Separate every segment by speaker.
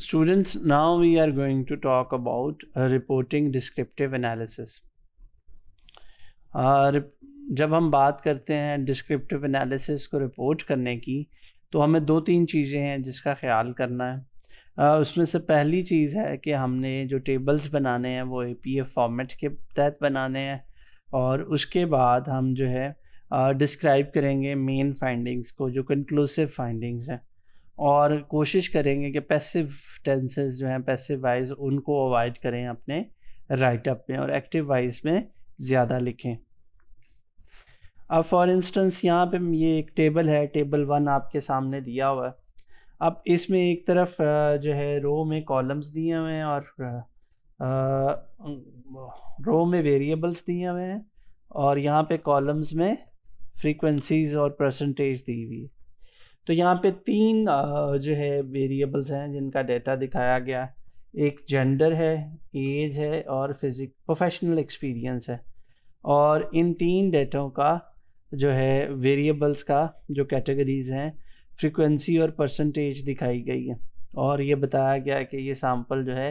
Speaker 1: Students, now we are going to talk about uh, reporting descriptive analysis. Uh, जब हम बात करते हैं डिस्क्रिप्टिव एनालिसिस को रिपोर्ट करने की तो हमें दो तीन चीज़ें हैं जिसका ख्याल करना है uh, उसमें से पहली चीज़ है कि हमने जो टेबल्स बनाने हैं वो ए पी एफ फॉर्मेट के तहत बनाने हैं और उसके बाद हम जो है डिस्क्राइब uh, करेंगे मेन फाइंडिंग्स को जो कंक्लूसिव फाइंडिंग्स हैं और कोशिश करेंगे कि पैसिव टेंसेस जो हैं पैसिव वाइज उनको अवॉइड करें अपने राइटअप में और एक्टिव वाइज में ज़्यादा लिखें अब फॉर इंस्टेंस यहाँ पे ये एक टेबल है टेबल वन आपके सामने दिया हुआ है अब इसमें एक तरफ जो है रो में कॉलम्स दिए हुए हैं और रो में वेरिएबल्स दिए हुए हैं और यहाँ पे कॉलम्स में फ्रीक्वेंसीज और परसेंटेज दी हुई है तो यहाँ पे तीन जो है वेरिएबल्स हैं जिनका डेटा दिखाया गया एक जेंडर है एज है और फिजिक प्रोफेशनल एक्सपीरियंस है और इन तीन डेटों का जो है वेरिएबल्स का जो कैटेगरीज हैं फ्रीक्वेंसी और परसेंटेज दिखाई गई है और ये बताया गया कि ये सैम्पल जो है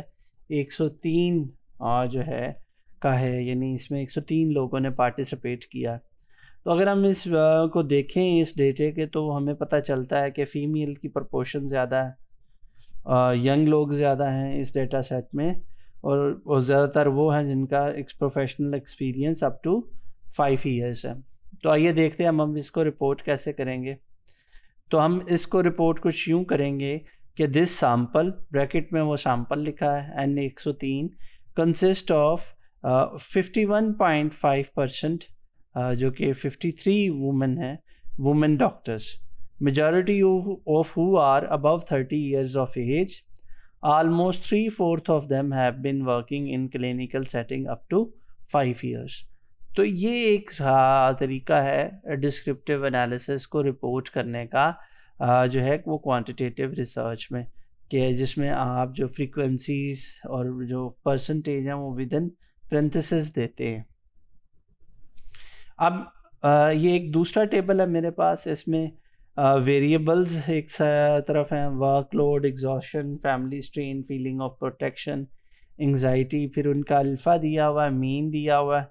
Speaker 1: 103 और जो है का है यानी इसमें 103 लोगों ने पार्टिसिपेट किया तो अगर हम इस को देखें इस डेटे के तो हमें पता चलता है कि फ़ीमेल की प्रपोर्शन ज़्यादा है यंग लोग ज़्यादा हैं इस डेटा सेट में और, ज़्यादातर वो हैं जिनका एक professional experience up to five years है तो आइए देखते हैं हम हम इसको रिपोर्ट कैसे करेंगे तो हम इसको रिपोर्ट कुछ यूँ करेंगे कि दिस सैंपल ब्रैकेट में वो सैम्पल लिखा है एन एक सौ तीन consist of fifty one point five percent जो कि 53 वुमेन हैं women doctors majority of who are above 30 years of age almost three fourth of them have been working in clinical setting up to five years तो ये एक तरीका है descriptive analysis को report करने का जो है वो क्वांटिटेटिव रिसर्च में कि जिसमें आप जो फ्रीक्वेंसीज और जो परसेंटेज हैं वो विद इन देते हैं अब ये एक दूसरा टेबल है मेरे पास इसमें वेरिएबल्स एक तरफ हैं workload exhaustion family strain feeling of protection anxiety फिर उनका अल्फ़ा दिया हुआ है मीन दिया हुआ है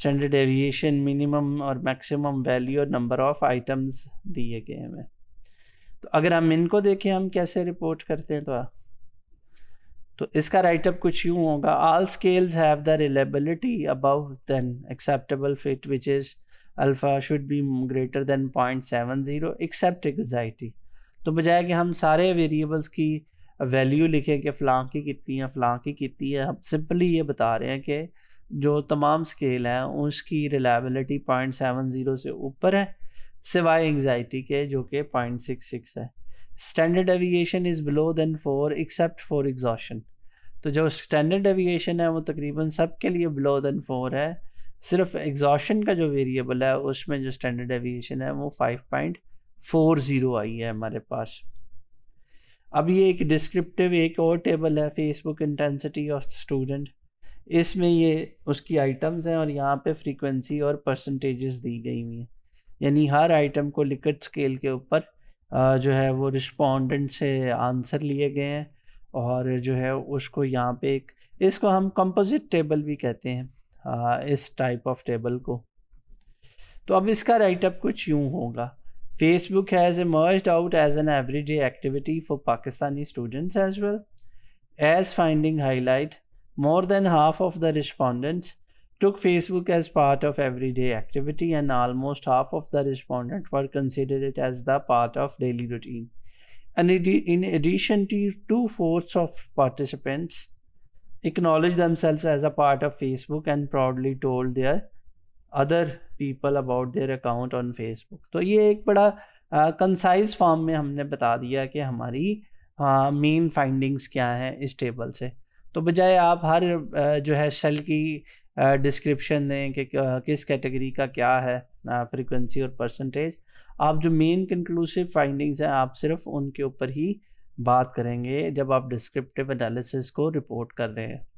Speaker 1: स्टैंडर्ड एविएशन मिनिमम और मैक्सिमम वैल्यू और नंबर ऑफ आइटम्स दिए गए हैं तो अगर हम इनको देखें हम कैसे रिपोर्ट करते हैं तो तो इसका राइटअप कुछ यूँ होगा all scales have the reliability above then acceptable fit which is alpha should be greater than point seven zero except anxiety तो बजाय कि हम सारे वेरिएबल्स की वैल्यू लिखें कि फ़लाँ की कितनी है फ़लाँ की कितनी है हम सिंपली ये बता रहे हैं कि जो तमाम स्केल हैं उसकी रिलेबिलिटी पॉइंट सेवन ज़ीरो से ऊपर है सिवाय एंगजाइटी के जो कि पॉइंट सिक्स सिक्स है standard deviation is below than four except for exhaustion तो जो स्टैंडर्ड एविएशन है वो तकरीबन सब के लिए बिलो देन फोर है सिर्फ एग्जॉशन का जो वेरिएबल है उसमें जो स्टैंडर्ड एविएशन है वो फाइव पॉइंट फोर ज़ीरो आई है हमारे पास अब ये एक डिस्क्रिप्टिव एक और टेबल है फेसबुक इंटेंसिटी ऑफ स्टूडेंट इसमें ये उसकी आइटम्स हैं और यहाँ पे फ्रीक्वेंसी और परसेंटेजेस दी गई हुई हैं यानी हर आइटम को लिकट स्केल के ऊपर जो है वो रिस्पोंडेंट से आंसर लिए गए हैं और जो है उसको यहाँ पे एक इसको हम कंपोजिट टेबल भी कहते हैं इस टाइप ऑफ टेबल को तो अब इसका राइटअप कुछ यूँ होगा Facebook has a emerge out as an every day activity for Pakistani students as well as finding highlight more than half of the respondents took Facebook as part of everyday activity, and almost half of the respondents were considered it as the part of daily routine. And in addition to two fourths of participants acknowledged themselves as a part of Facebook and proudly told their other people about their account on Facebook. तो ये एक बड़ा concise form में हमने बता दिया कि हमारी मेन फाइंडिंग्स क्या हैं इस टेबल से तो बजाय आप हर जो है सेल की डिस्क्रिप्शन दें कि किस कैटेगरी का क्या है फ्रीक्वेंसी और परसेंटेज आप जो मेन कंक्लूसिव फाइंडिंग्स हैं आप सिर्फ उनके ऊपर ही बात करेंगे जब आप डिस्क्रिप्टिव एनालिसिस को रिपोर्ट कर रहे हैं